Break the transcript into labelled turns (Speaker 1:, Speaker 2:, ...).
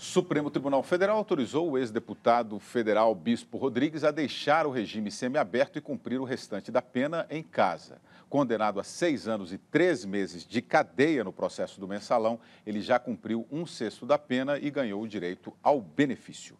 Speaker 1: Supremo Tribunal Federal autorizou o ex-deputado federal Bispo Rodrigues a deixar o regime semiaberto e cumprir o restante da pena em casa. Condenado a seis anos e três meses de cadeia no processo do mensalão, ele já cumpriu um sexto da pena e ganhou o direito ao benefício.